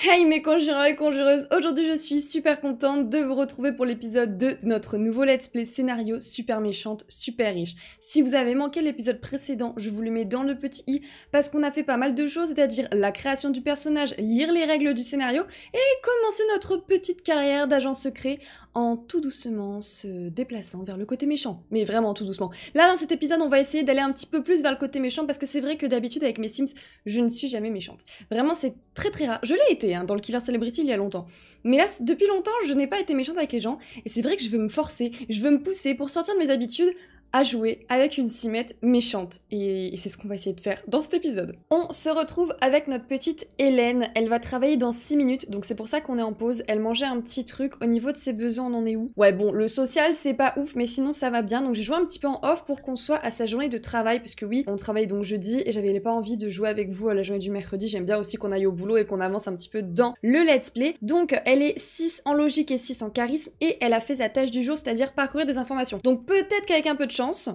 Hey mes conjureurs et conjureuses, aujourd'hui je suis super contente de vous retrouver pour l'épisode 2 de notre nouveau let's play scénario super méchante, super riche. Si vous avez manqué l'épisode précédent, je vous le mets dans le petit i parce qu'on a fait pas mal de choses, c'est-à-dire la création du personnage, lire les règles du scénario et commencer notre petite carrière d'agent secret en tout doucement se déplaçant vers le côté méchant. Mais vraiment tout doucement. Là dans cet épisode on va essayer d'aller un petit peu plus vers le côté méchant parce que c'est vrai que d'habitude avec mes Sims, je ne suis jamais méchante. Vraiment c'est très très rare. Je l'ai été Hein. dans le Killer Celebrity il y a longtemps. Mais là, depuis longtemps, je n'ai pas été méchante avec les gens, et c'est vrai que je veux me forcer, je veux me pousser pour sortir de mes habitudes à jouer avec une cimette méchante. Et c'est ce qu'on va essayer de faire dans cet épisode. On se retrouve avec notre petite Hélène. Elle va travailler dans 6 minutes, donc c'est pour ça qu'on est en pause. Elle mangeait un petit truc. Au niveau de ses besoins, on en est où Ouais, bon, le social, c'est pas ouf, mais sinon ça va bien. Donc j'ai joué un petit peu en off pour qu'on soit à sa journée de travail, parce que oui, on travaille donc jeudi et j'avais pas envie de jouer avec vous à euh, la journée du mercredi. J'aime bien aussi qu'on aille au boulot et qu'on avance un petit peu dans le let's play. Donc elle est 6 en logique et 6 en charisme et elle a fait sa tâche du jour, c'est-à-dire parcourir des informations. Donc peut-être qu'avec un peu de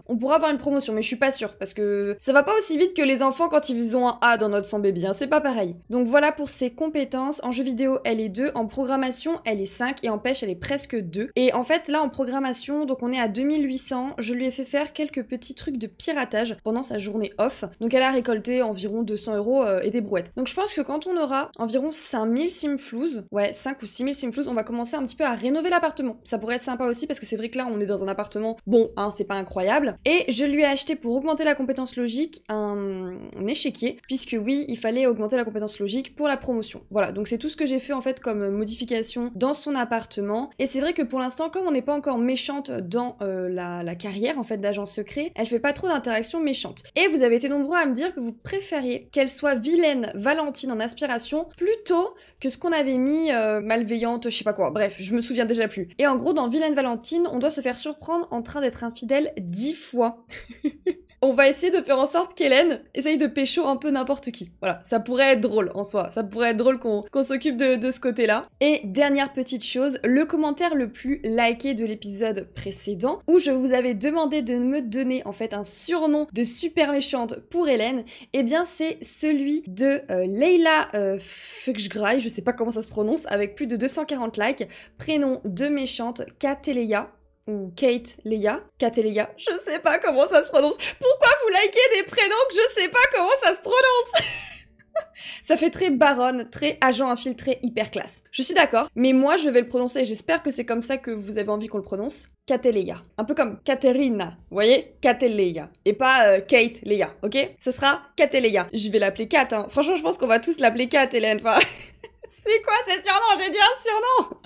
on pourra avoir une promotion, mais je suis pas sûre, parce que ça va pas aussi vite que les enfants quand ils ont un A dans notre 100 baby, hein, c'est pas pareil. Donc voilà pour ses compétences. En jeu vidéo, elle est 2, en programmation, elle est 5, et en pêche, elle est presque 2. Et en fait, là, en programmation, donc on est à 2800, je lui ai fait faire quelques petits trucs de piratage pendant sa journée off. Donc elle a récolté environ 200 euros euh, et des brouettes. Donc je pense que quand on aura environ 5000 simflouz, ouais, 5 ou 6000 simflouz, on va commencer un petit peu à rénover l'appartement. Ça pourrait être sympa aussi parce que c'est vrai que là, on est dans un appartement, bon, hein, c'est pas incroyable et je lui ai acheté pour augmenter la compétence logique un, échec, échiquier, puisque oui, il fallait augmenter la compétence logique pour la promotion. Voilà, donc c'est tout ce que j'ai fait en fait comme modification dans son appartement. Et c'est vrai que pour l'instant, comme on n'est pas encore méchante dans euh, la, carrière en fait d'agent secret, elle fait pas trop d'interactions méchantes. Et vous avez été nombreux à me dire que vous préfériez qu'elle soit vilaine Valentine en aspiration plutôt que ce qu'on avait mis euh, malveillante, je sais pas quoi. Bref, je me souviens déjà plus. Et en gros, dans Vilaine Valentine, on doit se faire surprendre en train d'être infidèle dix fois. on va essayer de faire en sorte qu'Hélène essaye de pécho un peu n'importe qui. Voilà, ça pourrait être drôle en soi, ça pourrait être drôle qu'on s'occupe de, ce côté-là. Et dernière petite chose, le commentaire le plus liké de l'épisode précédent, où je vous avais demandé de me donner en fait un surnom de super méchante pour Hélène, et eh bien c'est celui de euh, Leila euh, je sais pas comment ça se prononce, avec plus de 240 likes, prénom de méchante Kateleia, ou Kate Leia, Kate je sais pas comment ça se prononce. Pourquoi vous likez des prénoms que je sais pas comment ça se prononce Ça fait très baronne, très agent infiltré, hyper classe. Je suis d'accord, mais moi je vais le prononcer, j'espère que c'est comme ça que vous avez envie qu'on le prononce. lea Un peu comme Katerina, vous voyez Cateleia. Et pas euh, Kate Leia, ok Ce sera lea Je vais l'appeler Kate, hein. Franchement, je pense qu'on va tous l'appeler Kat, Hélène. Enfin... c'est quoi c'est surnom J'ai dit un surnom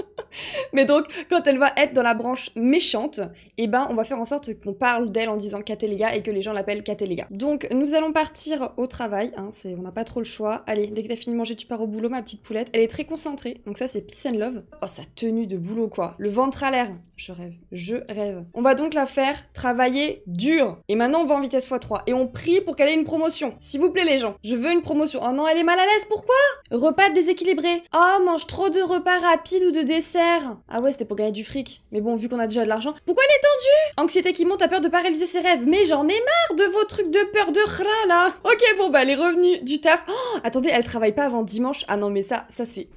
Mais donc, quand elle va être dans la branche méchante, eh ben, on va faire en sorte qu'on parle d'elle en disant Katéléga et que les gens l'appellent Katéléga. Donc, nous allons partir au travail, hein, on n'a pas trop le choix. Allez, dès que t'as fini de manger, tu pars au boulot, ma petite poulette. Elle est très concentrée, donc ça, c'est peace and love. Oh, sa tenue de boulot, quoi. Le ventre à l'air. Je rêve, je rêve. On va donc la faire travailler dur. Et maintenant, on va en vitesse x3 et on prie pour qu'elle ait une promotion. S'il vous plaît, les gens, je veux une promotion. Oh non, elle est mal à l'aise, pourquoi Repas déséquilibré, Oh, mange trop de repas rapides ou de desserts. Ah ouais, c'était pour gagner du fric. Mais bon, vu qu'on a déjà de l'argent. Pourquoi elle est tendue Anxiété qui monte à peur de paralyser ses rêves. Mais j'en ai marre de vos trucs de peur de rats là. Hein. Ok, bon bah les revenus du taf. Oh, attendez, elle travaille pas avant dimanche. Ah non, mais ça, ça c'est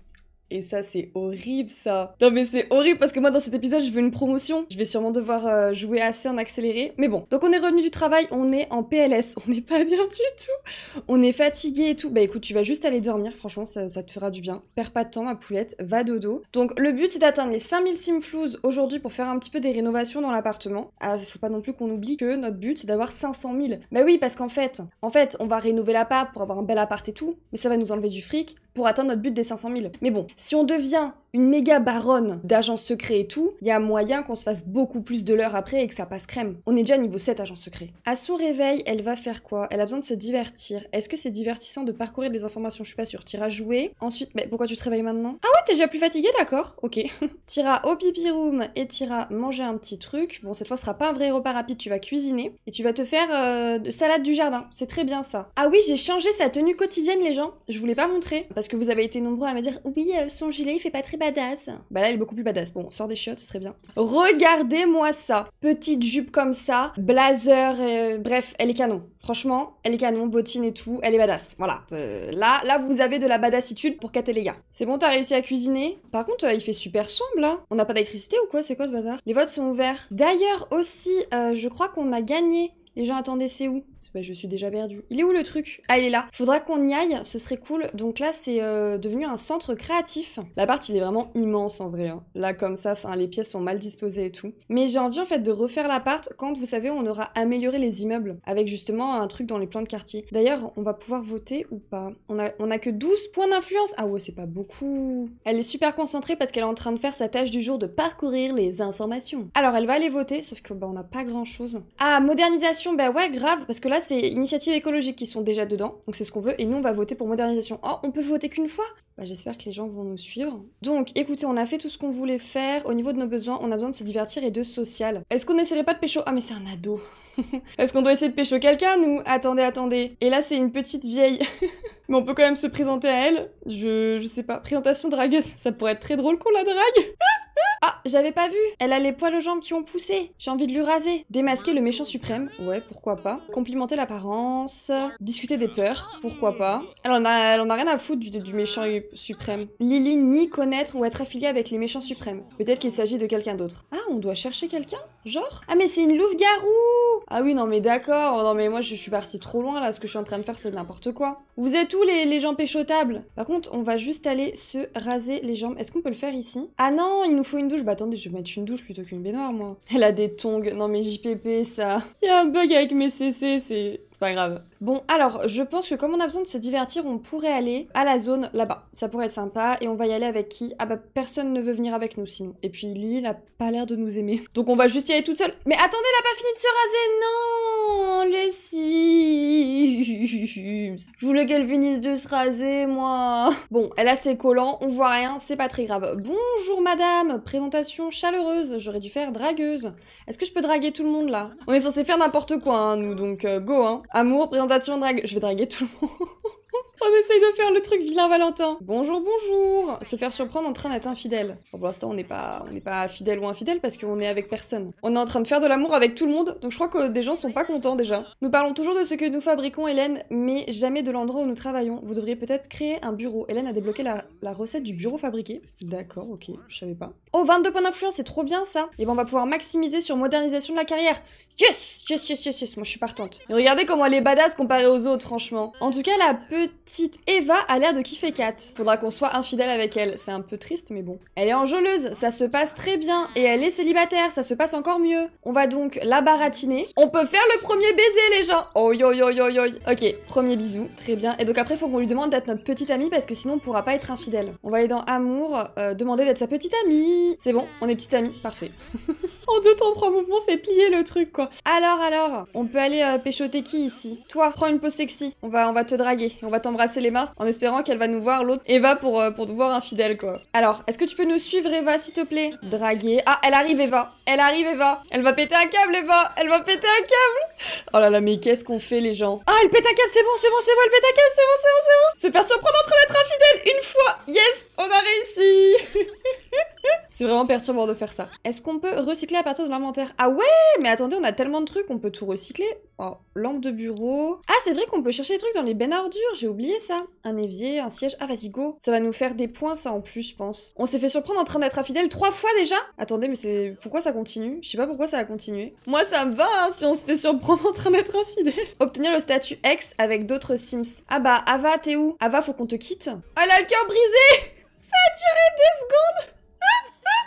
et ça, c'est horrible, ça. Non, mais c'est horrible parce que moi, dans cet épisode, je veux une promotion. Je vais sûrement devoir euh, jouer assez en accéléré. Mais bon. Donc, on est revenu du travail, on est en PLS. On n'est pas bien du tout. On est fatigué et tout. Bah, écoute, tu vas juste aller dormir. Franchement, ça, te fera du bien. Perds pas de temps, ma poulette. Va dodo. Donc, le but, c'est d'atteindre les 5000 simflouz aujourd'hui pour faire un petit peu des rénovations dans l'appartement. Ah, faut pas non plus qu'on oublie que notre but, c'est d'avoir 500 000. Bah oui, parce qu'en fait, en fait, on va rénover l'appart pour avoir un bel appart et tout. Mais ça va nous enlever du fric pour atteindre notre but des 500 000. Mais bon, si on devient une méga baronne d'agents secrets et tout, il y a moyen qu'on se fasse beaucoup plus de l'heure après et que ça passe crème. On est déjà niveau 7 agents secrets. À son réveil, elle va faire quoi Elle a besoin de se divertir. Est-ce que c'est divertissant de parcourir des informations Je suis pas sûre. Tira jouer. Ensuite, mais pourquoi tu te réveilles maintenant Ah ouais, t'es déjà plus fatiguée, d'accord. Ok. tira au pipi room et tira manger un petit truc. Bon, cette fois, ce sera pas un vrai repas rapide. Tu vas cuisiner et tu vas te faire euh, de salade du jardin. C'est très bien ça. Ah oui, j'ai changé sa tenue quotidienne, les gens. Je voulais pas montrer parce que vous avez été nombreux à me dire oui, euh, son gilet il fait pas très badass. Bah là, elle est beaucoup plus badass. Bon, sort des chiottes, ce serait bien. Regardez-moi ça. Petite jupe comme ça, blazer, euh, bref, elle est canon. Franchement, elle est canon, bottine et tout, elle est badass. Voilà. Euh, là, là, vous avez de la badassitude pour cater les gars. C'est bon, t'as réussi à cuisiner Par contre, euh, il fait super sombre là. On n'a pas d'électricité ou quoi C'est quoi ce bazar Les votes sont ouverts. D'ailleurs aussi, je crois qu'on a gagné. Les gens, attendaient, c'est où bah, je suis déjà perdu. Il est où le truc Ah, il est là. Faudra qu'on y aille, ce serait cool. Donc là, c'est euh, devenu un centre créatif. L'appart, il est vraiment immense en vrai. Hein. Là, comme ça, fin, les pièces sont mal disposées et tout. Mais j'ai envie en fait de refaire l'appart quand, vous savez, on aura amélioré les immeubles avec justement un truc dans les plans de quartier. D'ailleurs, on va pouvoir voter ou pas on a, on a que 12 points d'influence. Ah ouais, c'est pas beaucoup. Elle est super concentrée parce qu'elle est en train de faire sa tâche du jour de parcourir les informations. Alors, elle va aller voter, sauf que bah, on n'a pas grand chose. Ah, modernisation, bah ouais, grave, parce que là, c'est initiatives écologiques qui sont déjà dedans, donc c'est ce qu'on veut, et nous, on va voter pour modernisation. Oh, on peut voter qu'une fois bah, J'espère que les gens vont nous suivre. Donc, écoutez, on a fait tout ce qu'on voulait faire. Au niveau de nos besoins, on a besoin de se divertir et de social. Est-ce qu'on n'essaierait pas de pécho Ah, mais c'est un ado Est-ce qu'on doit essayer de pécho quelqu'un, nous Attendez, attendez. Et là, c'est une petite vieille. mais on peut quand même se présenter à elle. Je, je sais pas. Présentation dragueuse. Ça pourrait être très drôle qu'on la drague Ah, j'avais pas vu Elle a les poils aux jambes qui ont poussé J'ai envie de lui raser Démasquer le méchant suprême Ouais, pourquoi pas. Complimenter l'apparence. Discuter des peurs. Pourquoi pas. Elle en a, a rien à foutre du, méchant suprême. Lily ni connaître ou être affiliée avec les méchants suprêmes. Peut-être qu'il s'agit de quelqu'un d'autre. Ah, on doit chercher quelqu'un Genre Ah mais c'est une louve-garou Ah oui, non mais d'accord. non mais moi je, suis partie trop loin là. Ce que je suis en train de faire c'est n'importe quoi. Vous êtes où les, les gens péchotables Par contre, on va juste aller se raser les jambes. Est-ce qu'on peut le faire ici Ah non, il nous faut une bah attendez, je vais mettre une douche plutôt qu'une baignoire, moi. Elle a des tongs. Non mais JPP, ça. Il y a un bug avec mes CC, c'est pas grave. Bon, alors, je pense que comme on a besoin de se divertir, on pourrait aller à la zone là-bas. Ça pourrait être sympa. Et on va y aller avec qui Ah bah, personne ne veut venir avec nous sinon. Et puis, Lily n'a pas l'air de nous aimer. Donc, on va juste y aller toute seule. Mais attendez, elle a pas fini de se raser Non Les Sims Je voulais qu'elle finisse de se raser, moi Bon, elle a ses collants, on voit rien, c'est pas très grave. Bonjour, madame Présentation chaleureuse. J'aurais dû faire dragueuse. Est-ce que je peux draguer tout le monde, là On est censé faire n'importe quoi, hein, nous, donc euh, go, hein Amour, présentation je vais draguer tout le monde. On essaye de faire le truc vilain Valentin. Bonjour, bonjour. Se faire surprendre en train d'être infidèle. pour l'instant, on n'est pas, on n'est pas fidèle ou infidèle parce qu'on est avec personne. On est en train de faire de l'amour avec tout le monde, donc je crois que des gens sont pas contents déjà. Nous parlons toujours de ce que nous fabriquons, Hélène, mais jamais de l'endroit où nous travaillons. Vous devriez peut-être créer un bureau. Hélène a débloqué la, recette du bureau fabriqué. D'accord, ok, je savais pas. Oh, 22 points d'influence, c'est trop bien ça. Et eh ben, on va pouvoir maximiser sur modernisation de la carrière. Yes Yes, yes, yes, yes, moi je suis partante. Mais regardez comment elle est badass comparée aux autres, franchement. En tout cas, la petite Eva a l'air de kiffer Kat. Faudra qu'on soit infidèle avec elle. C'est un peu triste, mais bon. Elle est enjôleuse, ça se passe très bien. Et elle est célibataire, ça se passe encore mieux. On va donc la baratiner. On peut faire le premier baiser, les gens Oh yo yo yo yo Ok, premier bisou, très bien. Et donc après, il faut qu'on lui demande d'être notre petite amie, parce que sinon on ne pourra pas être infidèle. On va aller dans Amour, euh, demander d'être sa petite amie. C'est bon, on est petite amie, parfait. en deux temps, trois mouvements, c'est plié le truc, quoi. Alors, alors, on peut aller euh, péchoter qui ici Toi, prends une pose sexy. On va, on va te draguer. On va t'embrasser les mains en espérant qu'elle va nous voir, l'autre Eva, pour, euh, pour nous voir infidèle, quoi. Alors, est-ce que tu peux nous suivre, Eva, s'il te plaît Draguer. Ah, elle arrive, Eva. Elle arrive, Eva. Elle va péter un câble, Eva. Elle va péter un câble. Oh là là, mais qu'est-ce qu'on fait, les gens Ah, elle pète un câble, c'est bon, c'est bon, c'est bon, elle pète un câble, c'est bon, c'est bon, c'est bon. C'est faire surprendre en train d'être infidèle une fois. Yes, on a réussi. C'est vraiment perturbant de faire ça. Est-ce qu'on peut recycler à partir de l'inventaire Ah ouais Mais attendez, on a tellement de trucs, on peut tout recycler. Oh, lampe de bureau. Ah, c'est vrai qu'on peut chercher des trucs dans les bennes ordures, j'ai oublié ça. Un évier, un siège. Ah, vas-y, go. Ça va nous faire des points, ça en plus, je pense. On s'est fait surprendre en train d'être infidèle trois fois déjà Attendez, mais c'est. Pourquoi ça continue Je sais pas pourquoi ça a continué. Moi, ça me va hein, si on se fait surprendre en train d'être infidèle. Obtenir le statut ex avec d'autres Sims. Ah bah, Ava, t'es où Ava, faut qu'on te quitte. oh, elle le cœur brisé Ça a duré deux secondes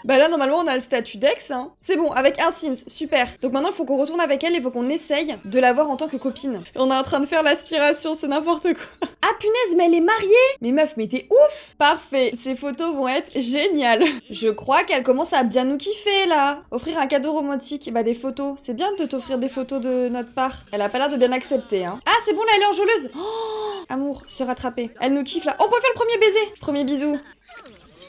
bah là, normalement, on a le statut d'ex. Hein. C'est bon, avec un Sims, super. Donc maintenant, il faut qu'on retourne avec elle et il faut qu'on essaye de la voir en tant que copine. on est en train de faire l'aspiration, c'est n'importe quoi. Ah punaise, mais elle est mariée Mais meuf, mais t'es ouf Parfait, ces photos vont être géniales. Je crois qu'elle commence à bien nous kiffer, là. Offrir un cadeau romantique, bah des photos. C'est bien de t'offrir des photos de notre part. Elle a pas l'air de bien accepter, hein. Ah, c'est bon, là, elle est enjôleuse oh, Amour, se rattraper. Elle nous kiffe, là. on peut faire le premier baiser Premier bisou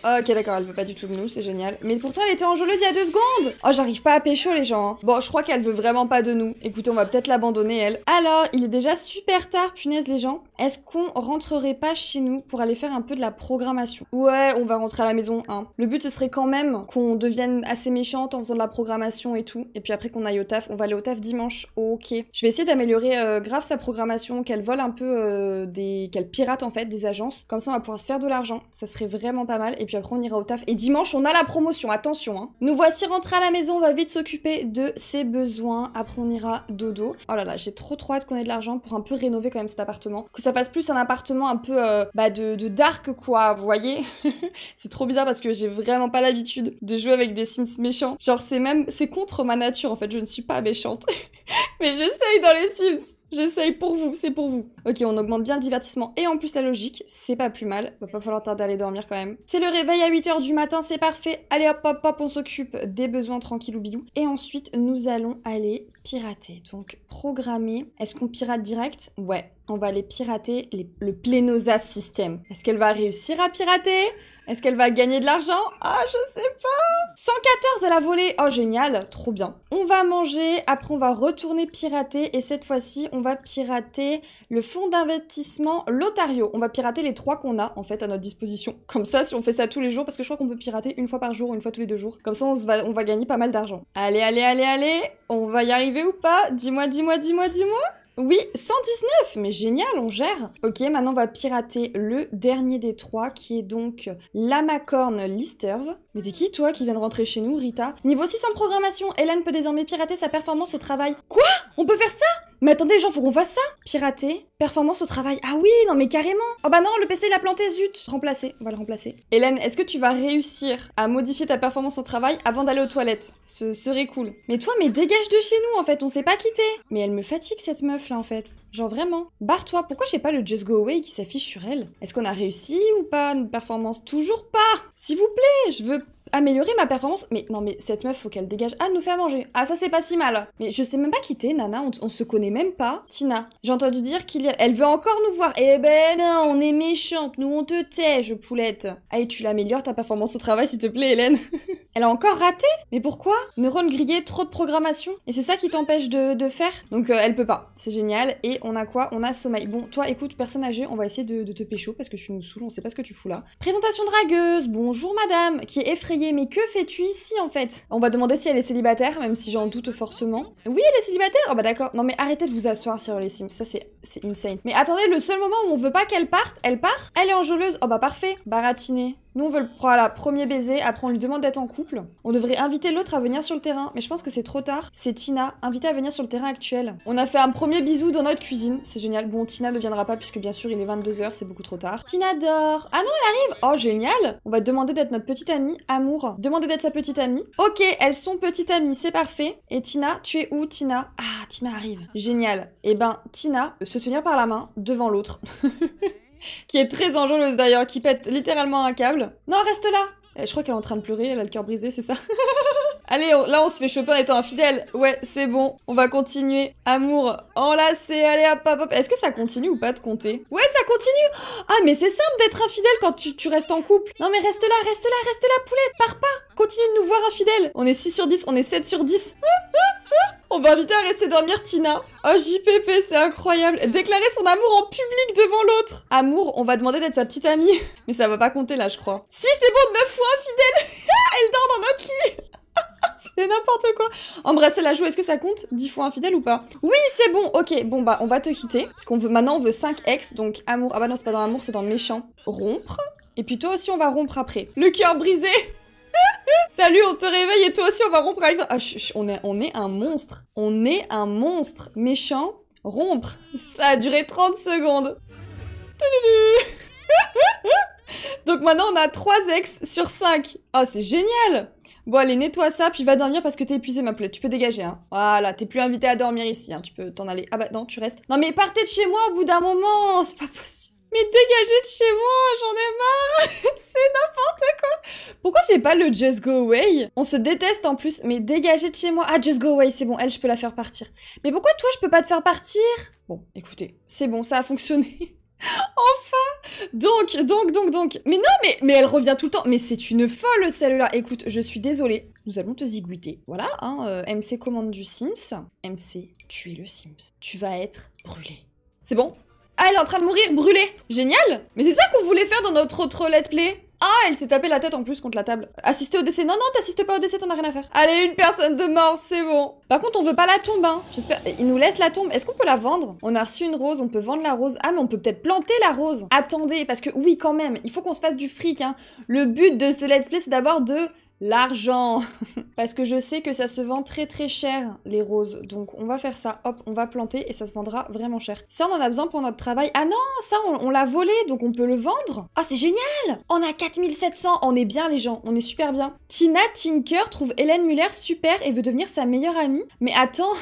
ok, d'accord, elle veut pas du tout de nous, c'est génial. Mais pourtant, elle était enjôleuse il y a deux secondes Oh, j'arrive pas à pécho, les gens. Hein. Bon, je crois qu'elle veut vraiment pas de nous. Écoutez, on va peut-être l'abandonner, elle. Alors, il est déjà super tard, punaise, les gens. Est-ce qu'on rentrerait pas chez nous pour aller faire un peu de la programmation Ouais, on va rentrer à la maison, hein. Le but, ce serait quand même qu'on devienne assez méchante en faisant de la programmation et tout. Et puis après qu'on aille au taf, on va aller au taf dimanche. Ok. Je vais essayer d'améliorer euh, grave sa programmation, qu'elle vole un peu euh, des... qu'elle pirate, en fait, des agences. Comme ça, on va pouvoir se faire de l'argent. Ça serait vraiment pas mal. Et puis après on ira au taf. Et dimanche, on a la promotion, attention. Hein. Nous voici rentrés à la maison, on va vite s'occuper de ses besoins. Après on ira dodo. Oh là là, j'ai trop trop hâte qu'on ait de l'argent pour un peu rénover quand même cet appartement. Que ça fasse plus un appartement un peu euh, bah de, de, dark quoi, vous voyez C'est trop bizarre parce que j'ai vraiment pas l'habitude de jouer avec des Sims méchants. Genre c'est même, c'est contre ma nature en fait, je ne suis pas méchante. Mais j'essaye dans les Sims J'essaye pour vous, c'est pour vous. Ok, on augmente bien le divertissement et en plus la logique, c'est pas plus mal. Va pas falloir tarder à aller dormir quand même. C'est le réveil à 8h du matin, c'est parfait. Allez hop hop hop, on s'occupe des besoins tranquilles ou bilou. Et ensuite, nous allons aller pirater. Donc, programmer. Est-ce qu'on pirate direct Ouais, on va aller pirater le Plenosa System. Est-ce qu'elle va réussir à pirater est-ce qu'elle va gagner de l'argent Ah, je sais pas 114 elle a volé Oh, génial Trop bien On va manger, après on va retourner pirater, et cette fois-ci, on va pirater le fonds d'investissement Lotario. On va pirater les trois qu'on a, en fait, à notre disposition. Comme ça, si on fait ça tous les jours, parce que je crois qu'on peut pirater une fois par jour, une fois tous les deux jours. Comme ça, on, va, on va gagner pas mal d'argent. Allez, allez, allez, allez On va y arriver ou pas Dis-moi, dis-moi, dis-moi, dis-moi oui, 119, mais génial, on gère. Ok, maintenant on va pirater le dernier des trois qui est donc l'Amacorn Listerve. Mais t'es qui, toi, qui viens de rentrer chez nous, Rita Niveau 6 en programmation, Hélène peut désormais pirater sa performance au travail. Quoi On peut faire ça Mais attendez, genre, faut qu'on fasse ça Pirater, performance au travail. Ah oui, non mais carrément Oh bah non, le PC il a planté, zut Remplacer, on va le remplacer. Hélène, est-ce que tu vas réussir à modifier ta performance au travail avant d'aller aux toilettes Ce serait cool. Mais toi, mais dégage de chez nous, en fait, on s'est pas quitté Mais elle me fatigue, cette meuf, là, en fait. Genre vraiment. Barre-toi, pourquoi j'ai pas le Just Go Away qui s'affiche sur elle Est-ce qu'on a réussi ou pas Une performance Toujours pas S'il vous plaît, je veux améliorer ma performance. Mais non, mais cette meuf, faut qu'elle dégage. Ah, nous fait à manger. Ah, ça, c'est pas si mal. Mais je sais même pas qui t'es, Nana. On, se connaît même pas. Tina, j'ai entendu dire qu'il Elle veut encore nous voir. Eh ben non, on est méchante. Nous, on te tait, je poulette. Allez, tu l'améliores ta performance au travail, s'il te plaît, Hélène. Elle a encore raté Mais pourquoi Neurone grillé, trop de programmation. Et c'est ça qui t'empêche de, faire Donc euh, elle peut pas. C'est génial. Et on a quoi On a sommeil. Bon, toi, écoute, personne âgée, on va essayer de, te pécho parce que tu nous saoules, on sait pas ce que tu fous là. Présentation dragueuse, bonjour madame, qui est effrayée. Mais que fais-tu ici en fait On va demander si elle est célibataire, même si j'en doute fortement. Oui, elle est célibataire Oh bah d'accord. Non mais arrêtez de vous asseoir sur les sims, ça c'est insane. Mais attendez, le seul moment où on veut pas qu'elle parte, elle part Elle est enjôleuse Oh bah parfait, baratinée. Nous, on veut le voilà, premier baiser, après on lui demande d'être en couple. On devrait inviter l'autre à venir sur le terrain, mais je pense que c'est trop tard. C'est Tina, invitée à venir sur le terrain actuel. On a fait un premier bisou dans notre cuisine, c'est génial. Bon, Tina ne viendra pas puisque bien sûr il est 22h, c'est beaucoup trop tard. Tina dort Ah non, elle arrive Oh, génial On va demander d'être notre petite amie, amour. Demander d'être sa petite amie. Ok, elles sont petites amies, c'est parfait. Et Tina, tu es où, Tina Ah, Tina arrive. Génial. Eh ben, Tina, se tenir par la main, devant l'autre. qui est très enjôleuse d'ailleurs, qui pète littéralement un câble. Non, reste là eh, Je crois qu'elle est en train de pleurer, elle a le cœur brisé, c'est ça Allez, là on se fait choper en étant infidèle. Ouais, c'est bon. On va continuer. Amour, enlacé, allez hop hop Est-ce que ça continue ou pas de compter Ouais, ça continue Ah, mais c'est simple d'être infidèle quand tu, restes en couple. Non mais reste là, reste là, reste là, poulet, pars pas Continue de nous voir infidèles. On est 6 sur 10, on est 7 sur 10. On va inviter à rester dormir Tina. Oh JPP, c'est incroyable. Déclarer son amour en public devant l'autre. Amour, on va demander d'être sa petite amie. Mais ça va pas compter là, je crois. Si, c'est bon, 9 fois infidèle. Elle dort dans notre lit. C'est n'importe quoi. Embrasser la joue, est-ce que ça compte 10 fois infidèle ou pas Oui, c'est bon. Ok, bon bah on va te quitter parce qu'on veut maintenant on veut 5 ex donc amour. Ah bah non, c'est pas dans l'amour, c'est dans le méchant. Rompre. Et puis toi aussi on va rompre après. Le cœur brisé. Salut, on te réveille et toi aussi on va rompre avec ça. Ah, on, est, on est un monstre. On est un monstre. Méchant, rompre. Ça a duré 30 secondes. Donc maintenant on a 3 ex sur 5. Ah c'est génial Bon allez, nettoie ça, puis va dormir parce que t'es épuisé ma plaie. Tu peux dégager, hein. Voilà, t'es plus invité à dormir ici, hein. Tu peux t'en aller. Ah bah non, tu restes. Non mais partez de chez moi au bout d'un moment C'est pas possible mais dégagez de chez moi, j'en ai marre, c'est n'importe quoi. Pourquoi j'ai pas le just go away On se déteste en plus, mais dégagez de chez moi. Ah, just go away, c'est bon, elle, je peux la faire partir. Mais pourquoi toi, je peux pas te faire partir Bon, écoutez, c'est bon, ça a fonctionné. Enfin Donc, donc, donc, donc. Mais non, mais, mais elle revient tout le temps. Mais c'est une folle, celle-là. Écoute, je suis désolée. Nous allons te zigouter. Voilà, hein, euh, MC commande du Sims. MC, tu es le Sims. Tu vas être brûlé. C'est bon ah, elle est en train de mourir, brûlée Génial Mais c'est ça qu'on voulait faire dans notre autre let's play ah, elle s'est tapée la tête en plus contre la table. Assister au décès. Non, non, t'assistes pas au décès, t'en as rien à faire. Allez, une personne de mort, c'est bon. Par contre, on veut pas la tombe, hein. J'espère. Il nous laisse la tombe. Est-ce qu'on peut la vendre On a reçu une rose, on peut vendre la rose. Ah, mais on peut peut-être planter la rose. Attendez, parce que oui, quand même, il faut qu'on se fasse du fric, hein. Le but de ce let's play, c'est d'avoir de l'argent. Parce que je sais que ça se vend très très cher, les roses. Donc on va faire ça. Hop, on va planter et ça se vendra vraiment cher. Ça, on en a besoin pour notre travail. Ah non, ça, on, l'a volé, donc on peut le vendre. Ah, oh, c'est génial On a 4700. On est bien, les gens. On est super bien. Tina Tinker trouve Hélène Muller super et veut devenir sa meilleure amie. Mais attends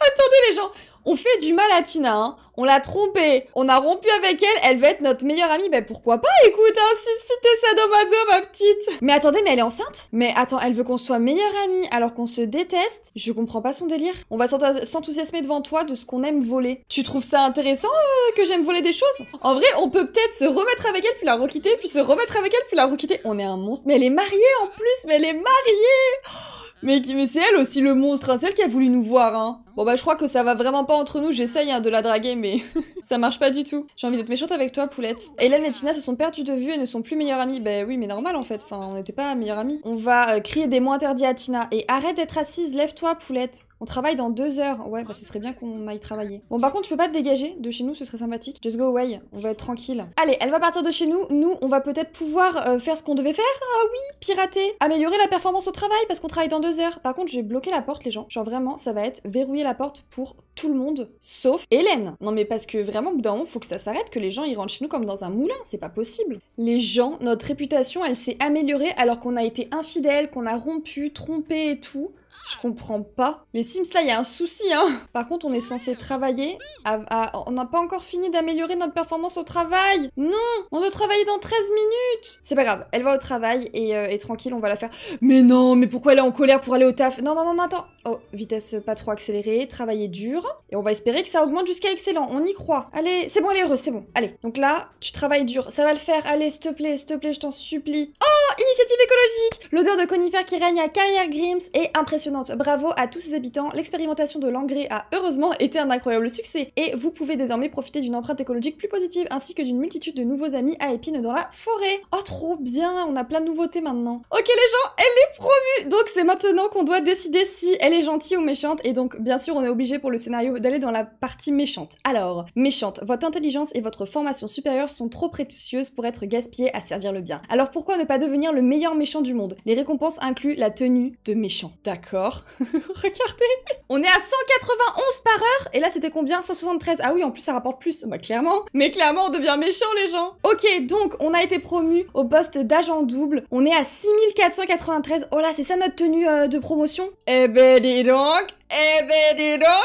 Attendez les gens, on fait du mal à Tina, hein. on l'a trompée, on a rompu avec elle, elle va être notre meilleure amie, ben pourquoi pas écoute, hein, si, si t'es sadomaso ma petite Mais attendez, mais elle est enceinte Mais attends, elle veut qu'on soit meilleure amie alors qu'on se déteste Je comprends pas son délire. On va s'enthousiasmer devant toi de ce qu'on aime voler. Tu trouves ça intéressant euh, que j'aime voler des choses En vrai, on peut peut-être se remettre avec elle, puis la requitter, puis se remettre avec elle, puis la requitter. On est un monstre. Mais elle est mariée en plus, mais elle est mariée oh, mais, c'est elle aussi le monstre, hein. c'est elle qui a voulu nous voir. Hein. Bon bah je crois que ça va vraiment pas entre nous, j'essaye hein, de la draguer mais ça marche pas du tout. J'ai envie d'être méchante avec toi poulette. Hélène et Tina se sont perdues de vue et ne sont plus meilleures amies. Bah oui mais normal en fait, enfin on n'était pas meilleures amies. On va euh, crier des mots interdits à Tina et arrête d'être assise, lève-toi poulette. On travaille dans deux heures. Ouais bah ce serait bien qu'on aille travailler. Bon par contre tu peux pas te dégager de chez nous, ce serait sympathique. Just go away, on va être tranquille. Allez, elle va partir de chez nous, nous on va peut-être pouvoir euh, faire ce qu'on devait faire. Ah oui, pirater, améliorer la performance au travail parce qu'on travaille dans deux par contre, je vais bloquer la porte, les gens. Genre vraiment, ça va être verrouiller la porte pour tout le monde, sauf Hélène. Non mais parce que vraiment, au faut que ça s'arrête, que les gens ils rentrent chez nous comme dans un moulin, c'est pas possible. Les gens, notre réputation, elle s'est améliorée alors qu'on a été infidèle, qu'on a rompu, trompé et tout. Je comprends pas. Les Sims, là, il y a un souci, hein. Par contre, on est censé travailler. on n'a pas encore fini d'améliorer notre performance au travail. Non, on doit travailler dans 13 minutes. C'est pas grave. Elle va au travail euh, et, tranquille, on va la faire. Mais non, mais pourquoi elle est en colère pour aller au taf Non, non, non, non, attends. Oh, vitesse pas trop accélérée, travailler dur. Et on va espérer que ça augmente jusqu'à excellent, on y croit. Allez, c'est bon, allez, heureux, c'est bon. Allez, donc là, tu travailles dur, ça va le faire. Allez, s'il te plaît, s'il te plaît, je t'en supplie. Oh, initiative écologique L'odeur de conifères qui règne à Carrière Grims est impressionnante. Bravo à tous ses habitants, l'expérimentation de l'engrais a heureusement été un incroyable succès. Et vous pouvez désormais profiter d'une empreinte écologique plus positive ainsi que d'une multitude de nouveaux amis à épines dans la forêt. Oh, trop bien, on a plein de nouveautés maintenant. Ok les gens, elle est promue Donc c'est maintenant qu'on doit décider si elle est gentille ou méchante, et donc bien sûr on est obligé pour le scénario d'aller dans la partie méchante. Alors, méchante, votre intelligence et votre formation supérieure sont trop précieuses pour être gaspillées à servir le bien. Alors pourquoi ne pas devenir le meilleur méchant du monde Les récompenses incluent la tenue de méchant. D'accord Regardez On est à 191 par heure, et là c'était combien 173 Ah oui, en plus ça rapporte plus, bah clairement. Mais clairement on devient méchant les gens Ok, donc on a été promu au poste d'agent double, on est à 6493, oh là c'est ça notre tenue euh, de promotion Eh ben det idag, Är det idag.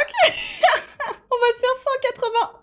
On va se faire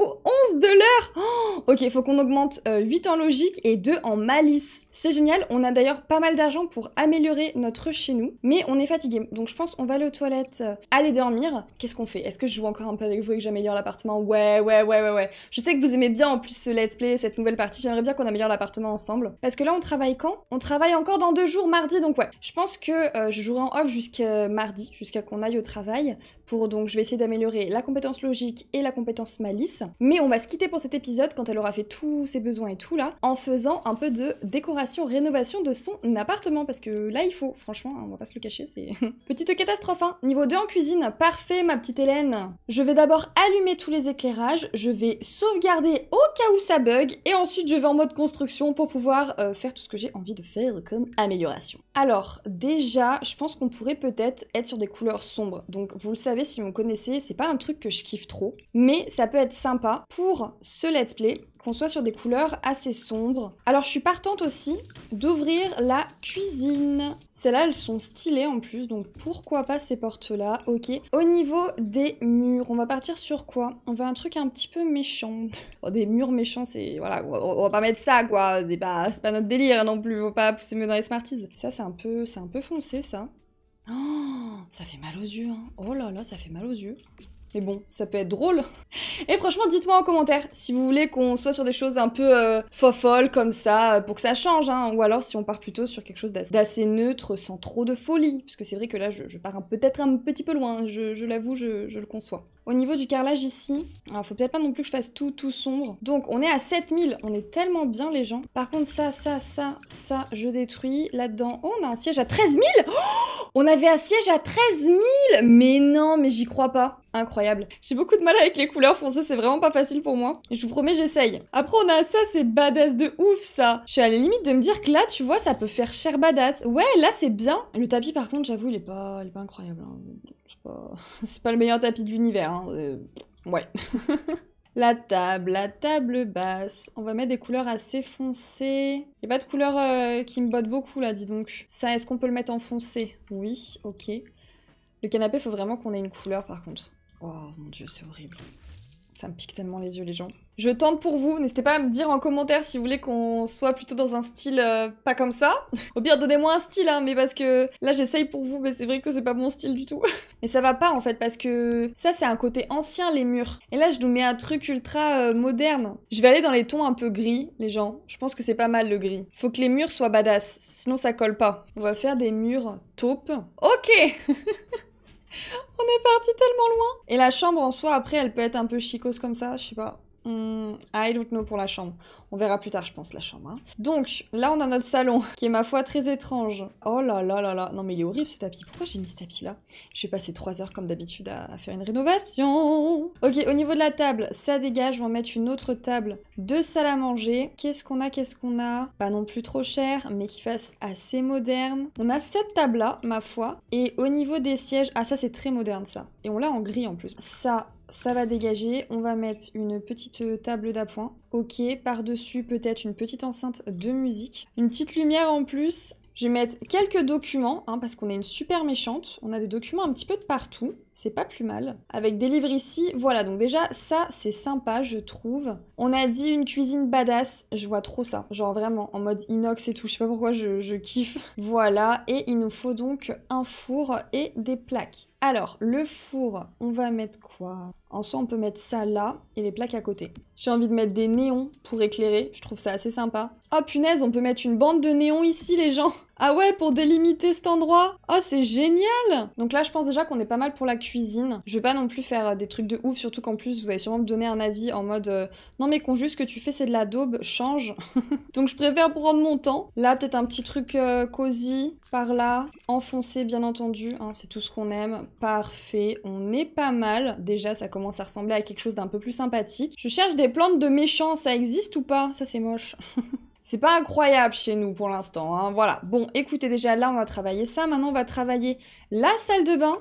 11 de l'heure Ok, il faut qu'on augmente 8 euh, en logique et 2 en malice. C'est génial, on a d'ailleurs pas mal d'argent pour améliorer notre chez nous, mais on est fatigué. Donc je pense on va aller aux toilettes, euh, aller dormir. Qu'est-ce qu'on fait Est-ce que je joue encore un peu avec vous et que j'améliore l'appartement Ouais, ouais, ouais, ouais, ouais. Je sais que vous aimez bien en plus ce let's play, cette nouvelle partie. J'aimerais bien qu'on améliore l'appartement ensemble. Parce que là, on travaille quand On travaille encore dans deux jours, mardi, donc ouais. Je pense que euh, je jouerai en off jusqu'à mardi, jusqu'à qu'on aille au travail. Pour donc, je vais essayer d'améliorer la compétence logique et la compétence malice. Mais on va se quitter pour cet épisode quand elle aura fait tous ses besoins et tout là, en faisant un peu de décoration, rénovation de son appartement, parce que là il faut, franchement, hein, on va pas se le cacher, c'est... Petite catastrophe, hein Niveau 2 en cuisine, parfait ma petite Hélène Je vais d'abord allumer tous les éclairages, je vais sauvegarder au cas où ça bug, et ensuite je vais en mode construction pour pouvoir euh, faire tout ce que j'ai envie de faire comme amélioration. Alors, déjà, je pense qu'on pourrait peut-être être sur des couleurs sombres, donc vous le savez si vous me connaissez, c'est pas un truc que je kiffe trop, mais ça peut être sympa pour ce let's play qu'on soit sur des couleurs assez sombres. Alors je suis partante aussi d'ouvrir la cuisine. Celles-là, elles sont stylées en plus, donc pourquoi pas ces portes-là, ok. Au niveau des murs, on va partir sur quoi On veut un truc un petit peu méchant. des murs méchants, c'est... Voilà, on va pas mettre ça, quoi. C'est pas, notre délire non plus, faut pas pousser dans les smarties. Ça, c'est un peu, c'est un peu foncé, ça. ça fait mal aux yeux, hein. Oh là là, ça fait mal aux yeux. Mais bon, ça peut être drôle. Et franchement, dites-moi en commentaire si vous voulez qu'on soit sur des choses un peu euh, comme ça, euh, pour que ça change, hein, ou alors si on part plutôt sur quelque chose d'assez neutre, sans trop de folie, parce que c'est vrai que là, je, pars peut-être un petit peu loin, je, l'avoue, je le conçois. Au niveau du carrelage ici, alors faut peut-être pas non plus que je fasse tout tout sombre. Donc on est à 7000, on est tellement bien les gens. Par contre ça, ça, ça, ça, je détruis. Là-dedans, oh, on a un siège à 13000 On avait un siège à 13000 Mais non, mais j'y crois pas incroyable. J'ai beaucoup de mal avec les couleurs foncées, c'est vraiment pas facile pour moi. Je vous promets, j'essaye. Après, on a ça, c'est badass de ouf, ça. Je suis à la limite de me dire que là, tu vois, ça peut faire cher badass. Ouais, là, c'est bien. Le tapis, par contre, j'avoue, il est pas, il est pas incroyable. Hein. C'est pas... le meilleur tapis de l'univers. Hein. Euh, ouais. la table, la table basse. On va mettre des couleurs assez foncées. Y a pas de couleur euh, qui me botte beaucoup là, dis donc. Ça, est-ce qu'on peut le mettre en foncé Oui, ok. Le canapé, faut vraiment qu'on ait une couleur par contre. Oh mon dieu, c'est horrible. Ça me pique tellement les yeux, les gens. Je tente pour vous. N'hésitez pas à me dire en commentaire si vous voulez qu'on soit plutôt dans un style euh, pas comme ça. Au pire, donnez-moi un style, hein, mais parce que là, j'essaye pour vous, mais c'est vrai que c'est pas mon style du tout. mais ça va pas, en fait, parce que ça, c'est un côté ancien, les murs. Et là, je nous mets un truc ultra euh, moderne. Je vais aller dans les tons un peu gris, les gens. Je pense que c'est pas mal, le gris. Faut que les murs soient badass, sinon ça colle pas. On va faire des murs taupes. Ok On est parti tellement loin. Et la chambre en soi, après, elle peut être un peu chicose comme ça, je sais pas. Hmm, I don't pour la chambre. On verra plus tard, je pense, la chambre. Hein. Donc, là, on a notre salon, qui est ma foi très étrange. Oh là là là là. Non, mais il est horrible ce tapis. Pourquoi j'ai mis ce tapis-là Je vais passer trois heures, comme d'habitude, à, à, faire une rénovation. Ok, au niveau de la table, ça dégage. On va mettre une autre table de salle à manger. Qu'est-ce qu'on a Qu'est-ce qu'on a Pas non plus trop cher, mais qui fasse assez moderne. On a cette table-là, ma foi. Et au niveau des sièges... Ah, ça, c'est très moderne, ça. Et on l'a en gris, en plus. Ça, ça va dégager. On va mettre une petite euh, table d'appoint. Ok, par-dessus peut-être une petite enceinte de musique, une petite lumière en plus. Je vais mettre quelques documents, hein, parce qu'on est une super méchante. On a des documents un petit peu de partout, c'est pas plus mal. Avec des livres ici, voilà, donc déjà, ça, c'est sympa, je trouve. On a dit une cuisine badass, je vois trop ça. Genre vraiment, en mode inox et tout, je sais pas pourquoi, je kiffe. Voilà, et il nous faut donc un four et des plaques. Alors, le four, on va mettre quoi En soi, on peut mettre ça là et les plaques à côté. J'ai envie de mettre des néons pour éclairer, je trouve ça assez sympa. Oh punaise, on peut mettre une bande de néons ici, les gens Ah ouais, pour délimiter cet endroit Oh, c'est génial Donc là, je pense déjà qu'on est pas mal pour la cuisine. Je vais pas non plus faire euh, des trucs de ouf, surtout qu'en plus, vous allez sûrement me donner un avis en mode euh, Non mais qu'on juste que tu fais, c'est de la daube, change !» Donc je préfère prendre mon temps. Là, peut-être un petit truc cozy. Euh, cosy par là, enfoncé bien entendu, hein, c'est tout ce qu'on aime, parfait, on est pas mal, déjà ça commence à ressembler à quelque chose d'un peu plus sympathique. Je cherche des plantes de méchants, ça existe ou pas Ça c'est moche. C'est pas incroyable chez nous pour l'instant, hein, voilà. Bon, écoutez, déjà là, on va travailler ça. Maintenant, on va travailler la salle de bain.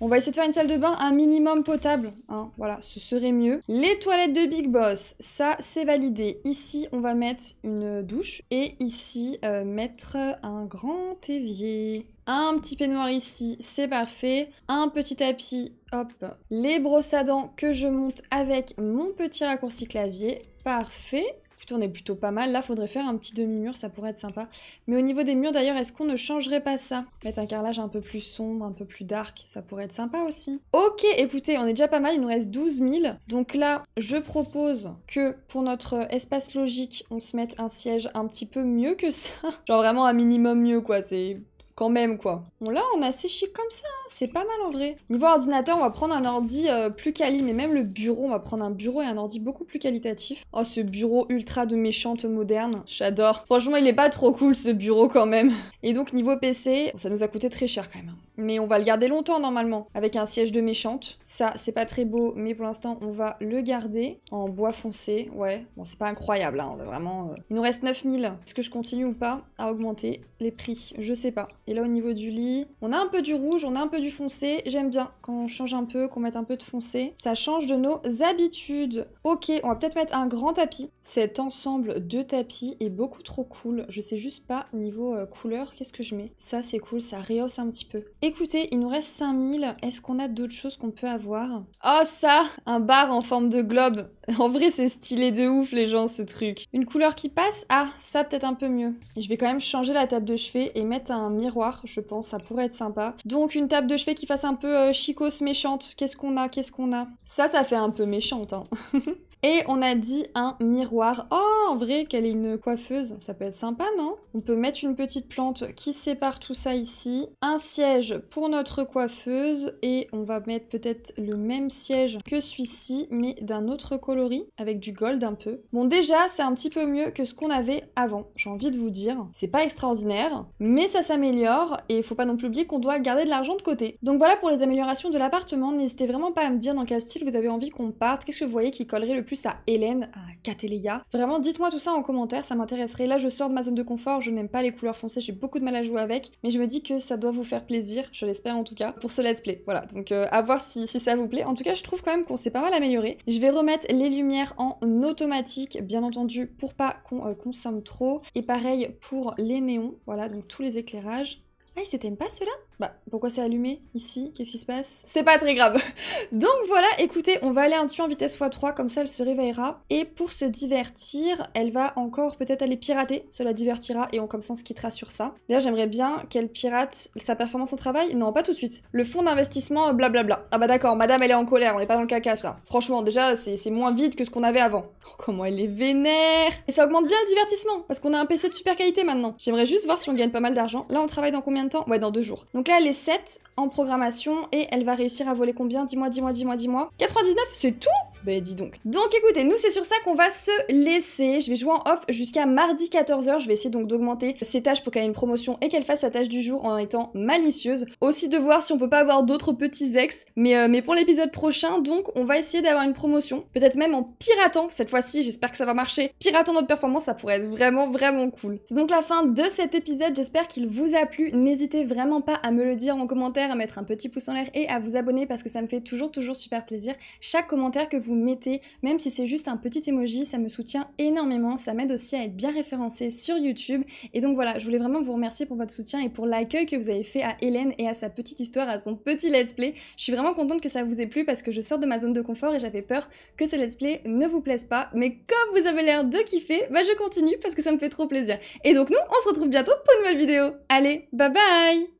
On va essayer de faire une salle de bain un minimum potable, hein, voilà, ce serait mieux. Les toilettes de Big Boss, ça, c'est validé. Ici, on va mettre une douche et ici, euh, mettre un grand évier. Un petit peignoir ici, c'est parfait. Un petit tapis, hop. Les brosses à dents que je monte avec mon petit raccourci clavier, parfait. Écoutez, on est plutôt pas mal. Là, faudrait faire un petit demi-mur, ça pourrait être sympa. Mais au niveau des murs, d'ailleurs, est-ce qu'on ne changerait pas ça Mettre un carrelage un peu plus sombre, un peu plus dark, ça pourrait être sympa aussi. Ok, écoutez, on est déjà pas mal, il nous reste 12 000. Donc là, je propose que pour notre espace logique, on se mette un siège un petit peu mieux que ça. Genre vraiment un minimum mieux, quoi, c'est quand même quoi. Bon là on a assez chic comme ça, hein. c'est pas mal en vrai. Niveau ordinateur on va prendre un ordi euh, plus quali, mais même le bureau on va prendre un bureau et un ordi beaucoup plus qualitatif. Oh ce bureau ultra de méchante moderne, j'adore. Franchement il est pas trop cool ce bureau quand même. Et donc niveau PC, ça nous a coûté très cher quand même. Hein mais on va le garder longtemps normalement, avec un siège de méchante. Ça, c'est pas très beau, mais pour l'instant, on va le garder en bois foncé. Ouais, bon, c'est pas incroyable, hein, vraiment... Euh, il nous reste 9000. Est-ce que je continue ou pas à augmenter les prix Je sais pas. Et là, au niveau du lit, on a un peu du rouge, on a un peu du foncé. J'aime bien quand on change un peu, qu'on mette un peu de foncé. Ça change de nos habitudes. Ok, on va peut-être mettre un grand tapis. Cet ensemble de tapis est beaucoup trop cool. Je sais juste pas, niveau euh, couleur, qu'est-ce que je mets Ça, c'est cool, ça rehausse un petit peu. Écoutez, il nous reste 5000. Est-ce qu'on a d'autres choses qu'on peut avoir Oh ça Un bar en forme de globe. En vrai, c'est stylé de ouf les gens ce truc. Une couleur qui passe Ah, ça peut-être un peu mieux. Je vais quand même changer la table de chevet et mettre un miroir, je pense. Ça pourrait être sympa. Donc une table de chevet qui fasse un peu euh, chicose méchante. Qu'est-ce qu'on a Qu'est-ce qu'on a Ça, ça fait un peu méchante. Hein. Et on a dit un miroir. Oh, en vrai, qu'elle est une coiffeuse, ça peut être sympa, non On peut mettre une petite plante qui sépare tout ça ici. Un siège pour notre coiffeuse. Et on va mettre peut-être le même siège que celui-ci, mais d'un autre coloris, avec du gold un peu. Bon, déjà, c'est un petit peu mieux que ce qu'on avait avant, j'ai envie de vous dire. C'est pas extraordinaire, mais ça s'améliore. Et il faut pas non plus oublier qu'on doit garder de l'argent de côté. Donc voilà pour les améliorations de l'appartement. N'hésitez vraiment pas à me dire dans quel style vous avez envie qu'on parte. Qu'est-ce que vous voyez qui collerait le plus à Hélène, à Katélega. Vraiment, dites-moi tout ça en commentaire, ça m'intéresserait. Là, je sors de ma zone de confort, je n'aime pas les couleurs foncées, j'ai beaucoup de mal à jouer avec, mais je me dis que ça doit vous faire plaisir, je l'espère en tout cas, pour ce let's play. Voilà, donc euh, à voir si, ça vous plaît. En tout cas, je trouve quand même qu'on s'est pas mal amélioré. Je vais remettre les lumières en automatique, bien entendu, pour pas qu'on euh, consomme trop. Et pareil pour les néons, voilà, donc tous les éclairages. Ah, ils s'éteignent pas ceux Bah, pourquoi c'est allumé ici Qu'est-ce qui se passe C'est pas très grave. Donc voilà, écoutez, on va aller un petit peu en vitesse x3, comme ça elle se réveillera. Et pour se divertir, elle va encore peut-être aller pirater. Cela divertira et on comme ça on se quittera sur ça. D'ailleurs, j'aimerais bien qu'elle pirate sa performance au travail. Non, pas tout de suite. Le fonds d'investissement, euh, blablabla. Ah bah d'accord, madame elle est en colère, on n'est pas dans le caca ça. Franchement, déjà, c'est moins vide que ce qu'on avait avant. Oh, comment elle est vénère Et ça augmente bien le divertissement, parce qu'on a un PC de super qualité maintenant. J'aimerais juste voir si on gagne pas mal d'argent. Là, on travaille dans combien de Ouais, dans deux jours. Donc là, elle est 7 en programmation et elle va réussir à voler combien Dis-moi, dis-moi, dis-moi, dis-moi. 99, c'est tout bah dis donc. Donc écoutez, nous c'est sur ça qu'on va se laisser. Je vais jouer en off jusqu'à mardi 14h. Je vais essayer donc d'augmenter ses tâches pour qu'elle ait une promotion et qu'elle fasse sa tâche du jour en étant malicieuse. Aussi de voir si on peut pas avoir d'autres petits ex. Mais, euh, mais pour l'épisode prochain, donc on va essayer d'avoir une promotion. Peut-être même en piratant cette fois-ci. J'espère que ça va marcher. Piratant notre performance, ça pourrait être vraiment vraiment cool. C'est donc la fin de cet épisode. J'espère qu'il vous a plu. N'hésitez vraiment pas à me le dire en commentaire, à mettre un petit pouce en l'air et à vous abonner parce que ça me fait toujours toujours super plaisir. Chaque commentaire que vous vous mettez, même si c'est juste un petit emoji, ça me soutient énormément, ça m'aide aussi à être bien référencé sur YouTube. Et donc voilà, je voulais vraiment vous remercier pour votre soutien et pour l'accueil que vous avez fait à Hélène et à sa petite histoire, à son petit let's play. Je suis vraiment contente que ça vous ait plu parce que je sors de ma zone de confort et j'avais peur que ce let's play ne vous plaise pas. Mais comme vous avez l'air de kiffer, bah je continue parce que ça me fait trop plaisir. Et donc nous, on se retrouve bientôt pour une nouvelle vidéo. Allez, bye bye